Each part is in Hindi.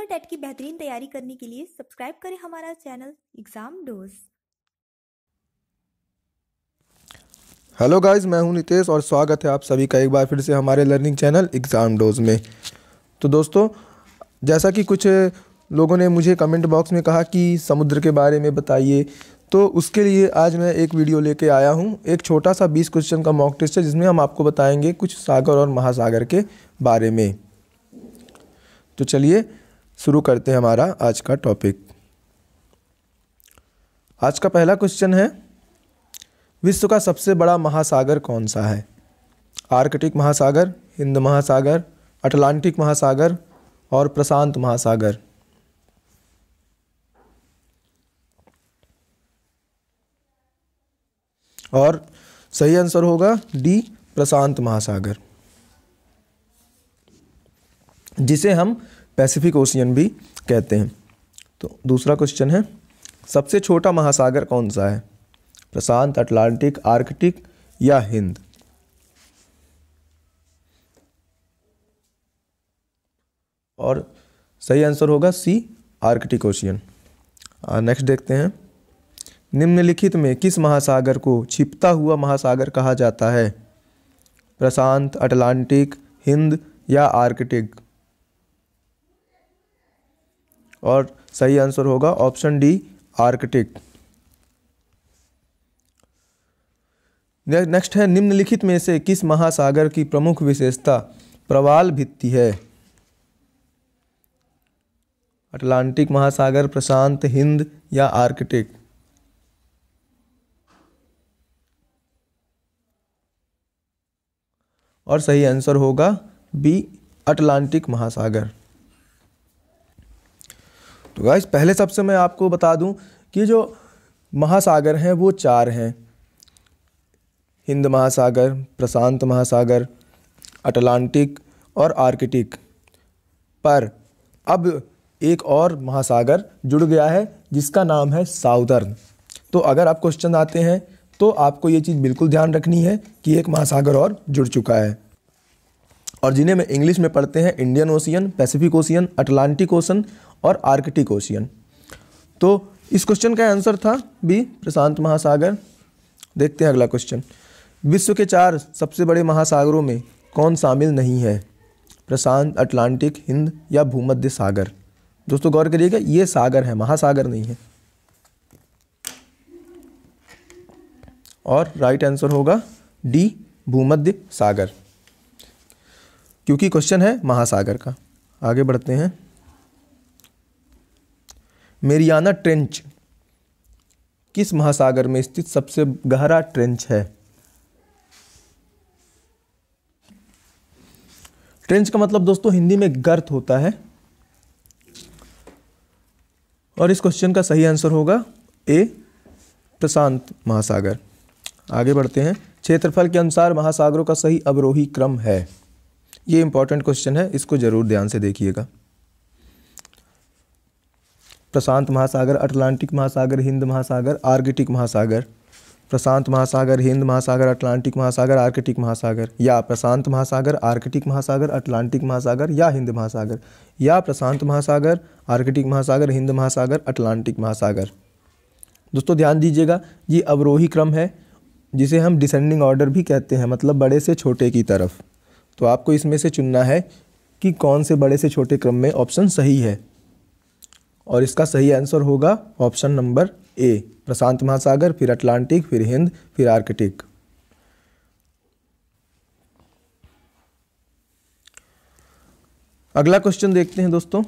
सुपर टेट की बेहतरीन तैयारी करने के लिए सब्सक्राइब करें हमारा channel exam dose hello guys मैं हूं नितेश और स्वागत है आप सभी का एक बार फिर से हमारे लर्निंग चैनल एग्ज़ाम डोज में तो दोस्तों जैसा कि कुछ लोगों ने मुझे कमेंट बॉक्स में कहा कि समुद्र के बारे में बताइए तो उसके लिए आज मैं एक वीडियो लेके आया हूँ एक छोटा सा बीस क्वेश्चन का मॉक टेस्ट है जिसमें हम आपको बताएंगे कुछ सागर और महासागर के बारे में तो चलिए शुरू करते हैं हमारा आज का टॉपिक आज का पहला क्वेश्चन है विश्व का सबसे बड़ा महासागर कौन सा है आर्कटिक महासागर हिंद महासागर अटलांटिक महासागर और प्रशांत महासागर और सही आंसर होगा डी प्रशांत महासागर जिसे हम पैसिफिक ओशियन भी कहते हैं तो दूसरा क्वेश्चन है सबसे छोटा महासागर कौन सा है प्रशांत अटलांटिक आर्कटिक या हिंद और सही आंसर होगा सी आर्कटिक ओशियन नेक्स्ट देखते हैं निम्नलिखित में किस महासागर को छिपता हुआ महासागर कहा जाता है प्रशांत अटलांटिक हिंद या आर्कटिक और सही आंसर होगा ऑप्शन डी आर्कटिक नेक्स्ट है निम्नलिखित में से किस महासागर की प्रमुख विशेषता प्रवाल भित्ति है अटलांटिक महासागर प्रशांत हिंद या आर्कटिक और सही आंसर होगा बी अटलांटिक महासागर तो गाइस पहले सबसे मैं आपको बता दूं कि जो महासागर हैं वो चार हैं हिंद महासागर प्रशांत महासागर अटलांटिक और आर्कटिक पर अब एक और महासागर जुड़ गया है जिसका नाम है साउदर्न तो अगर आप क्वेश्चन आते हैं तो आपको ये चीज़ बिल्कुल ध्यान रखनी है कि एक महासागर और जुड़ चुका है और जिन्हें में इंग्लिश में पढ़ते हैं Indian Ocean Pacific Ocean Atlantic Ocean और आर्कटिक ओशियन तो इस क्वेश्चन का आंसर था बी प्रशांत महासागर देखते हैं अगला क्वेश्चन विश्व के चार सबसे बड़े महासागरों में कौन शामिल नहीं है प्रशांत अटलांटिक हिंद या भूमध्य सागर दोस्तों गौर करिएगा ये सागर है महासागर नहीं है और राइट आंसर होगा डी भूमध्य सागर क्योंकि क्वेश्चन है महासागर का आगे बढ़ते हैं मेरियाना ट्रेंच किस महासागर में स्थित सबसे गहरा ट्रेंच है ट्रेंच का मतलब दोस्तों हिंदी में गर्त होता है और इस क्वेश्चन का सही आंसर होगा ए प्रशांत महासागर आगे बढ़ते हैं क्षेत्रफल के अनुसार महासागरों का सही अवरोही क्रम है ये इंपॉर्टेंट क्वेश्चन है इसको ज़रूर ध्यान से देखिएगा प्रशांत महासागर अटलांटिक महासागर हिंद महासागर आर्कटिक महासागर प्रशांत महासागर हिंद महासागर अटलांटिक महासागर आर्कटिक महासागर या प्रशांत महासागर आर्कटिक महासागर अटलांटिक महासागर या हिंद महासागर या प्रशांत महासागर आर्कटिक महासागर हिंद महासागर अटलांटिक महासागर दोस्तों ध्यान दीजिएगा ये अवरोही क्रम है जिसे हम डिसेंडिंग ऑर्डर भी कहते हैं मतलब बड़े से छोटे की तरफ तो आपको इसमें से चुनना है कि कौन से बड़े से छोटे क्रम में ऑप्शन सही है और इसका सही आंसर होगा ऑप्शन नंबर ए प्रशांत महासागर फिर अटलांटिक फिर हिंद फिर आर्कटिक अगला क्वेश्चन देखते हैं दोस्तों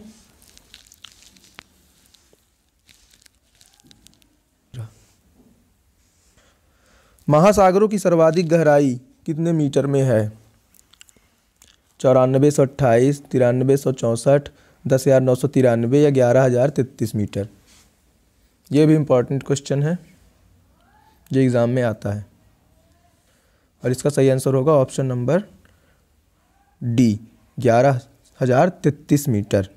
महासागरों की सर्वाधिक गहराई कितने मीटर में है चौरानबे सौ अट्ठाईस तिरानबे सौ चौंसठ दस हज़ार नौ सौ तिरानवे या ग्यारह हज़ार तैतीस मीटर ये भी इम्पॉर्टेंट क्वेश्चन है जो एग्ज़ाम में आता है और इसका सही आंसर होगा ऑप्शन नंबर डी ग्यारह हज़ार तैतीस मीटर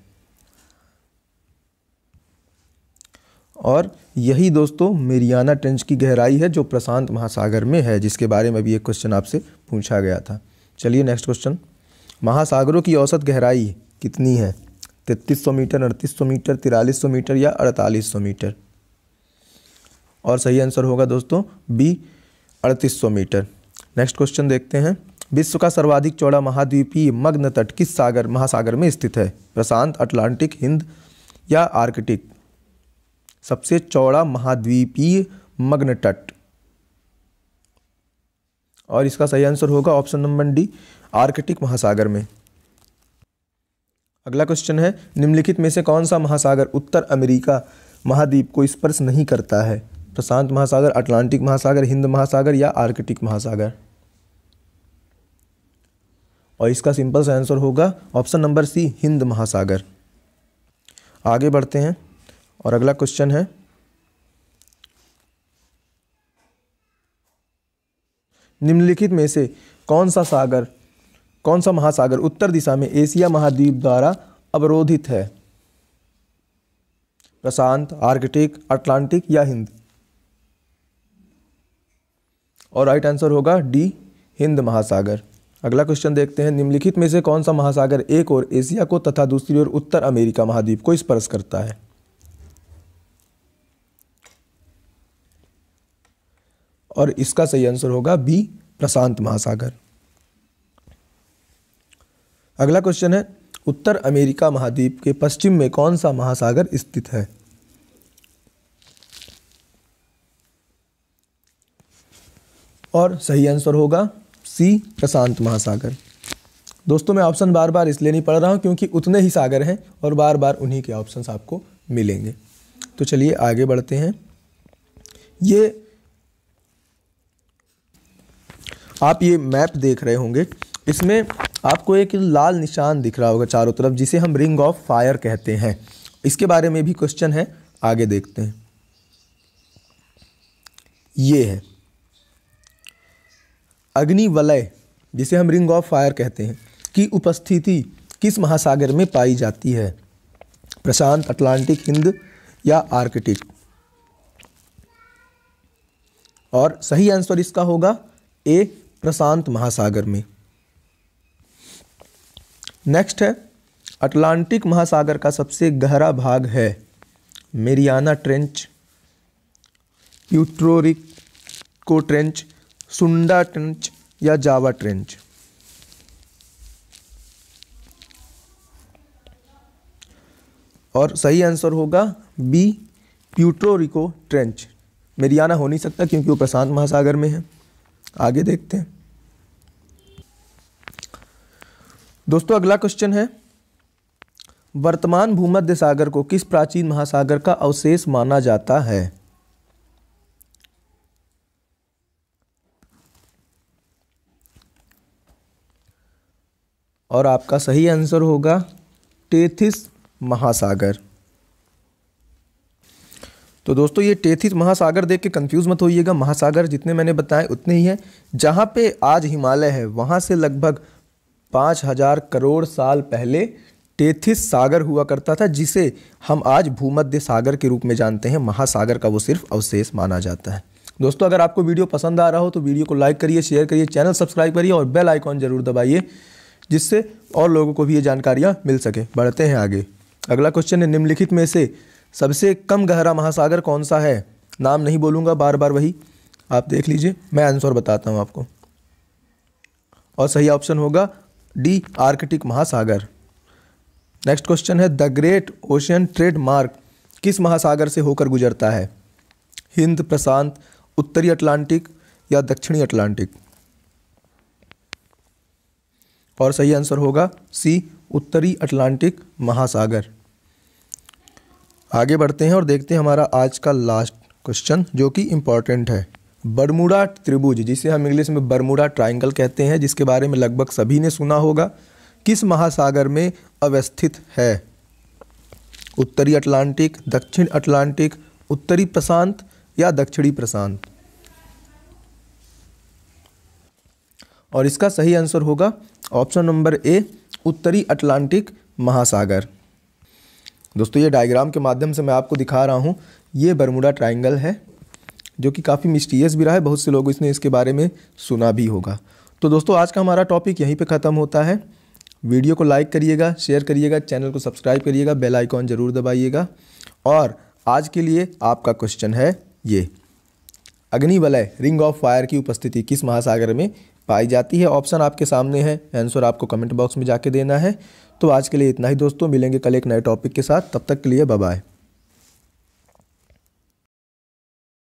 और यही दोस्तों मेरियाना ट्रेंच की गहराई है जो प्रशांत महासागर में है जिसके बारे में भी एक क्वेश्चन आपसे पूछा गया था चलिए नेक्स्ट क्वेश्चन महासागरों की औसत गहराई कितनी है तैतीस मीटर अड़तीस मीटर तिरालीस मीटर या अड़तालीस मीटर और सही आंसर होगा दोस्तों बी अड़तीस मीटर नेक्स्ट क्वेश्चन देखते हैं विश्व का सर्वाधिक चौड़ा महाद्वीपीय मग्न तट किस सागर महासागर में स्थित है प्रशांत अटलांटिक हिंद या आर्कटिक सबसे चौड़ा महाद्वीपीय मग्न तट और इसका सही आंसर होगा ऑप्शन नंबर डी आर्कटिक महासागर में अगला क्वेश्चन है निम्नलिखित में से कौन सा महासागर उत्तर अमेरिका महाद्वीप को स्पर्श नहीं करता है प्रशांत महासागर अटलांटिक महासागर हिंद महासागर या आर्कटिक महासागर और इसका सिंपल सा आंसर होगा ऑप्शन नंबर सी हिंद महासागर आगे बढ़ते हैं और अगला क्वेश्चन है निम्नलिखित में से कौन सा सागर कौन सा महासागर उत्तर दिशा में एशिया महाद्वीप द्वारा अवरोधित है प्रशांत आर्कटिक अटलांटिक या हिंद और राइट आंसर होगा डी हिंद महासागर अगला क्वेश्चन देखते हैं निम्नलिखित में से कौन सा महासागर एक और एशिया को तथा दूसरी ओर उत्तर अमेरिका महाद्वीप को स्पर्श करता है और इसका सही आंसर होगा बी प्रशांत महासागर अगला क्वेश्चन है उत्तर अमेरिका महाद्वीप के पश्चिम में कौन सा महासागर स्थित है और सही आंसर होगा सी प्रशांत महासागर दोस्तों मैं ऑप्शन बार बार इसलिए नहीं पढ़ रहा हूँ क्योंकि उतने ही सागर हैं और बार बार उन्हीं के ऑप्शन आपको मिलेंगे तो चलिए आगे बढ़ते हैं ये आप ये मैप देख रहे होंगे इसमें आपको एक लाल निशान दिख रहा होगा चारों तरफ जिसे हम रिंग ऑफ फायर कहते हैं इसके बारे में भी क्वेश्चन है आगे देखते हैं ये है अग्नि वलय जिसे हम रिंग ऑफ फायर कहते हैं की उपस्थिति किस महासागर में पाई जाती है प्रशांत अटलांटिक हिंद या आर्कटिक और सही आंसर इसका होगा ए प्रशांत महासागर में नेक्स्ट है अटलांटिक महासागर का सबसे गहरा भाग है Mariana trench Puerto Rico trench Sunda trench या जावा ट्रेंच और सही आंसर होगा बी प्यूट्रोरिको ट्रेंच मेरियाना हो नहीं सकता क्योंकि वो प्रशांत महासागर में है आगे देखते हैं दोस्तों अगला क्वेश्चन है वर्तमान भूमध्य सागर को किस प्राचीन महासागर का अवशेष माना जाता है और आपका सही आंसर होगा टेथिस महासागर तो दोस्तों ये टेथिस महासागर देख के कंफ्यूज मत होइएगा महासागर जितने मैंने बताए उतने ही हैं जहां पे आज हिमालय है वहां से लगभग पाँच हजार करोड़ साल पहले टेथिस सागर हुआ करता था जिसे हम आज भूमध्य सागर के रूप में जानते हैं महासागर का वो सिर्फ अवशेष माना जाता है दोस्तों अगर आपको वीडियो पसंद आ रहा हो तो वीडियो को लाइक करिए शेयर करिए चैनल सब्सक्राइब करिए और बेल आइकॉन ज़रूर दबाइए जिससे और लोगों को भी ये जानकारियाँ मिल सके बढ़ते हैं आगे अगला क्वेश्चन है निम्नलिखित में से सबसे कम गहरा महासागर कौन सा है नाम नहीं बोलूँगा बार बार वही आप देख लीजिए मैं आंसर बताता हूँ आपको और सही ऑप्शन होगा डी आर्कटिक महासागर नेक्स्ट क्वेश्चन है द ग्रेट ओशियन ट्रेडमार्क किस महासागर से होकर गुजरता है हिंद प्रशांत उत्तरी अटलांटिक या दक्षिणी अटलांटिक और सही आंसर होगा सी उत्तरी अटलांटिक महासागर आगे बढ़ते हैं और देखते हैं हमारा आज का लास्ट क्वेश्चन जो कि इम्पॉर्टेंट है बरमुड़ा त्रिभुज जिसे हम इंग्लिश में बरमुड़ा ट्राइंगल कहते हैं जिसके बारे में लगभग सभी ने सुना होगा किस महासागर में अवस्थित है उत्तरी अटलांटिक दक्षिण अटलांटिक उत्तरी प्रशांत या दक्षिणी प्रशांत और इसका सही आंसर होगा ऑप्शन नंबर ए उत्तरी अटलांटिक महासागर दोस्तों ये डायग्राम के माध्यम से मैं आपको दिखा रहा हूँ ये बरमुडा ट्राइंगल है जो कि काफ़ी मिस्टीरियस भी रहा है बहुत से लोग इसने इसके बारे में सुना भी होगा तो दोस्तों आज का हमारा टॉपिक यहीं पे ख़त्म होता है वीडियो को लाइक करिएगा शेयर करिएगा चैनल को सब्सक्राइब करिएगा बेल आइकॉन ज़रूर दबाइएगा और आज के लिए आपका क्वेश्चन है ये अग्निवलय रिंग ऑफ फायर की उपस्थिति किस महासागर में पाई जाती है ऑप्शन आपके सामने है आंसर आपको कमेंट बॉक्स में जाके देना है तो आज के लिए इतना ही दोस्तों मिलेंगे कल एक नए टॉपिक के साथ तब तक के लिए बाय